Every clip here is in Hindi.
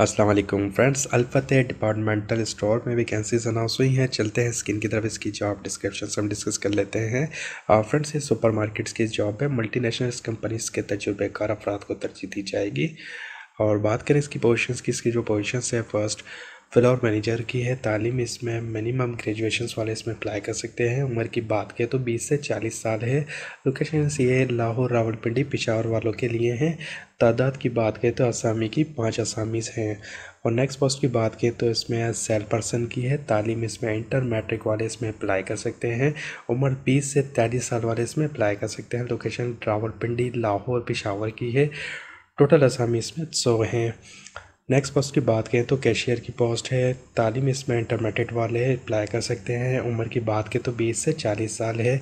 Aslam friends Alfatah departmental store में वैकेंसीज अनाउंस हुई हैं चलते हैं स्किन की तरफ इसकी जॉब डिस्क्रिप्शन हम डिस्कस कर लेते हैं फ्रेंड्स ये सुपर मार्केट्स की जॉब है मल्टी नेशनल कंपनीज़ के तजुर्बेकार अफराद को तरजीह दी जाएगी और बात करें इसकी पोजीशंस की इसकी जो पोजीशंस है फर्स्ट फ़िलहाल मैनेजर की है तालीम इसमें मिनिमम ग्रेजुएशन वाले इसमें अप्लाई कर सकते हैं उम्र की बात करें तो 20 से 40 साल है लोकेशन ये लाहौर रावलपिंडी पिशावर वालों के लिए हैं तादाद की बात करें तो असामी की पाँच असामीज़ हैं और नेक्स्ट पोस्ट की बात करें तो इसमें सेल पर्सन की है तालीम इसमें इंटर मैट्रिक वाले इसमें अप्लाई कर सकते हैं उम्र 20 से 33 साल वाले इसमें अप्लाई कर सकते हैं लोकेशन रावलपिंडी लाहौर पिशावर की है टोटल असामी इसमें सौ हैं नेक्स्ट पोस्ट की बात करें तो कैशियर की पोस्ट है तालीम इसमें इंटरमीडिएट वाले अप्लाई कर सकते हैं उम्र की बात करें तो बीस से चालीस साल है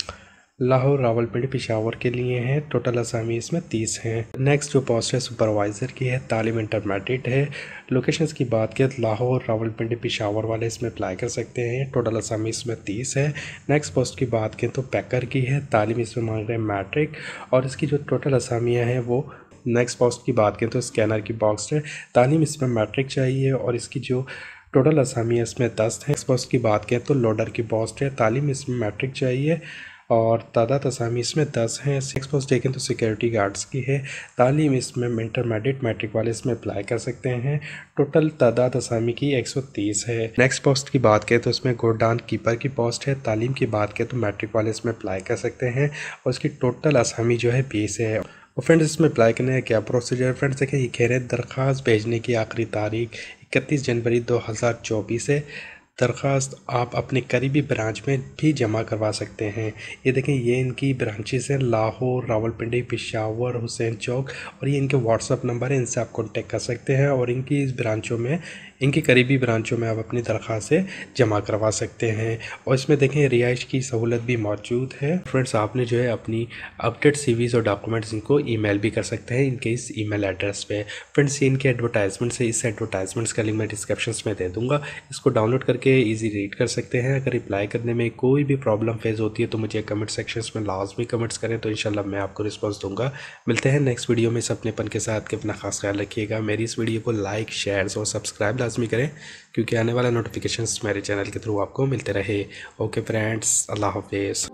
लाहौर रावलपिंडी पिशावर के लिए हैं टोटल असामी इसमें तीस हैं नेक्स्ट जो पोस्ट है सुपरवाइज़र की है तालीम इंटरमीडिएट है लोकेशंस की बात करें लाहौर रावलपिंडी पिशावर वाले इसमें अप्लाई कर सकते हैं टोटल असामी इसमें तीस है नेक्स्ट पोस्ट की बात करें तो पैकर तो की है तालीम इसमें मांग रहे हैं मैट्रिक और इसकी जो टोटल असामियाँ हैं वो नेक्स्ट पोस्ट की बात करें तो स्कैनर की बॉक्स है तालीम इसमें मैट्रिक चाहिए और इसकी जो टोटल असामी है इसमें दस है नेक्स्ट पोस्ट की बात करें तो लोडर की पोस्ट है तालीम इसमें मैट्रिक चाहिए और तादाद असामी इसमें दस हैं सिक्स पोस्ट देखें तो सिक्योरिटी गार्ड्स की है तालीम इसमें इंटरमीडिएट मैट्रिक वाले इसमें अप्लाई कर सकते हैं टोटल तादाद असामी की एक सौ तीस है नेक्स्ट पोस्ट की बात करें तो इसमें गोडान कीपर की पोस्ट है तालीम की बात करें तो मैट्रिक वाले इसमें अप्लाई कर सकते हैं और इसकी टोटल असामी जो है बीस है और फ्रेंड्स इसमें अप्लाई करने का क्या प्रोसीजर है फ्रेंड्स देखिए ये कह रहे दरख्वास्त भेजने की आखिरी तारीख इकतीस जनवरी 2024 है दरख्वास्त आप अपने करीबी ब्रांच में भी जमा करवा सकते हैं ये देखें ये इनकी ब्रांचेज़ हैं लाहौर रावलपिंडी पिशावर हुसैन चौक और ये इनके व्हाट्सअप नंबर है इनसे आप कॉन्टेक्ट कर सकते हैं और इनकी इस ब्रांचों में इनके करीबी ब्रांचों में आप अपनी दरख्वास्तें जमा करवा सकते हैं और इसमें देखें रिहाइश की सहूलत भी मौजूद है फ्रेंड्स आपने जो है अपनी अपडेट सीवीज़ और डॉक्यूमेंट्स इनको ईमेल भी कर सकते हैं इनके इस ईमेल एड्रेस पे फ्रेंड्स इनके एडवर्टाइजमेंट से इस एडवर्टाइजमेंट्स का लिंक मैं डिस्क्रिप्शन में दे दूँगा इसको डाउनलोड करके करके इजी रीड कर सकते हैं अगर रिप्लाई करने में कोई भी प्रॉब्लम फेस होती है तो मुझे कमेंट सेक्शन में लाजमी कमेंट्स करें तो इंशाल्लाह मैं आपको रिस्पांस दूंगा मिलते हैं नेक्स्ट वीडियो में इस अपनेपन के साथ के अपना खास ख्याल रखिएगा मेरी इस वीडियो को लाइक शेयर और सब्सक्राइब लाजमी करें क्योंकि आने वाला नोटिफिकेशन मेरे चैनल के थ्रू आपको मिलते रहे ओके फ्रेंड्स अल्लाह हाफिज़